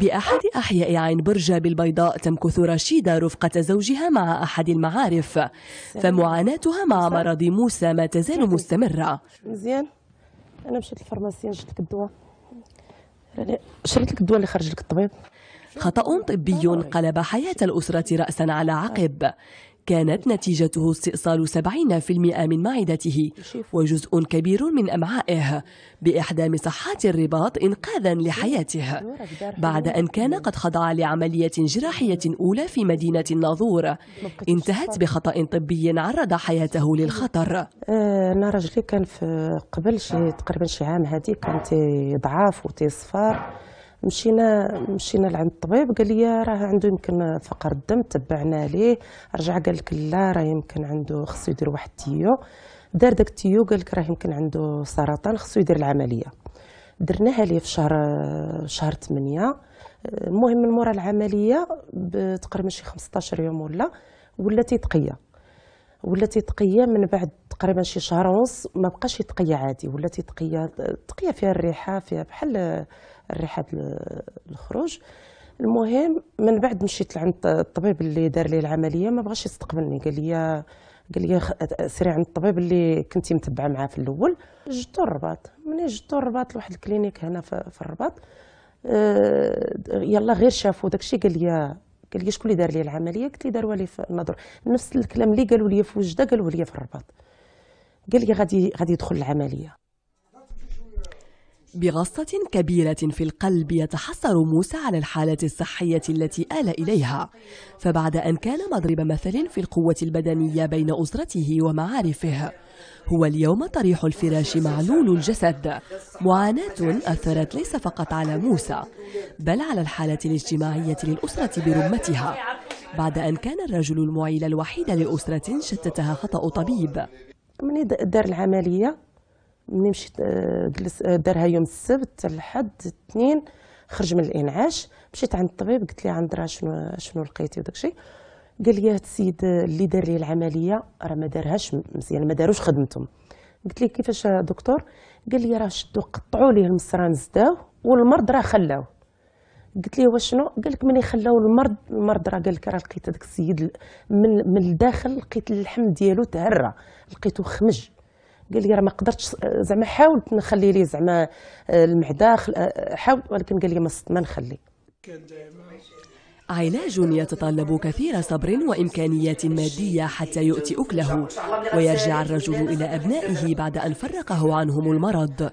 بأحد أحياء عين برجة بالبيضاء تمكث رشيدة رفقة زوجها مع أحد المعارف فمعاناتها مع مرض موسى ما تزال مستمرة مزيان أنا مشيت للفرماسية شريت لك الدواء شريت لك الدواء اللي خرج لك الطبيب خطأ طبي قلب حياة الأسرة رأسا على عقب كانت نتيجته استئصال 70% من معدته وجزء كبير من أمعائه بإحدام صحات الرباط إنقاذا لحياته بعد أن كان قد خضع لعملية جراحية أولى في مدينة الناظور انتهت بخطأ طبي عرض حياته للخطر آه، أنا رجلي كان في قبل شي تقريبا شي عام هذه كان تيضعف وتيصفر مشينا مشينا لعند الطبيب قال لي راه عنده يمكن فقر الدم تبعنا ليه رجع قال لك لا راه يمكن عنده خصو يدير واحد التيو دار داك التيو قال لك راه يمكن عنده سرطان خصو يدير العمليه درناها ليه في شهر شهر 8 المهم من مورا العمليه تقريبا شي 15 يوم ولا ولا تيتقيا ولا تيتقيا من بعد تقريبا شي شهر ونص ما بقاش يتقيا عادي ولا تيتقيا تقيا فيها الريحه فيها بحال الريحه الخروج المهم من بعد مشيت لعند الطبيب اللي دار لي العمليه ما بغاش يستقبلني قال لي قال لي سيري عند الطبيب اللي كنتي متبعه معاه في الاول جبتو الرباط ملي جبتو الرباط لواحد الكلينيك هنا في الرباط آه، يلا غير شافو داكشي قال لي قال لي شكون اللي دار لي العمليه قلت لي داروها لي في النظر نفس الكلام اللي قالوا لي في وجده قالوا لي في الرباط قال لي غادي غادي يدخل العمليه بغصة كبيرة في القلب يتحسر موسى على الحالة الصحية التي آل إليها فبعد أن كان مضرب مثل في القوة البدنية بين أسرته ومعارفه هو اليوم طريح الفراش معلول الجسد معاناة أثرت ليس فقط على موسى بل على الحالة الاجتماعية للأسرة برمتها بعد أن كان الرجل المعيل الوحيد لأسرة شتتها خطأ طبيب ملي دار العمليه ملي مشيت آه، جلس آه، دارها يوم السبت الحد الاثنين خرج من الانعاش مشيت عند الطبيب قلت ليه عند راه شنو شنو لقيتي وداكشي قال لي هاد السيد آه، اللي دار لي العمليه راه ما دارهاش مزيان ما داروش خدمتهم قلت ليه كيفاش دكتور قال لي راه شدو قطعوا ليه المصران زداو والمرض راه خلاوه قلت ليه واش شنو قال لك ملي خلاو المرض المرض راه قال لك راه لقيت هذاك السيد من من الداخل لقيت اللحم ديالو تهرى لقيته خمج قال لي راه ما قدرتش زعما حاولت نخلي ليه زعما آه، المعده آه، آه، حاولت ولكن قال لي ما نخلي علاج يتطلب كثير صبر وإمكانيات مادية حتى يؤتي أكله ويرجع الرجل إلى أبنائه بعد أن فرقه عنهم المرض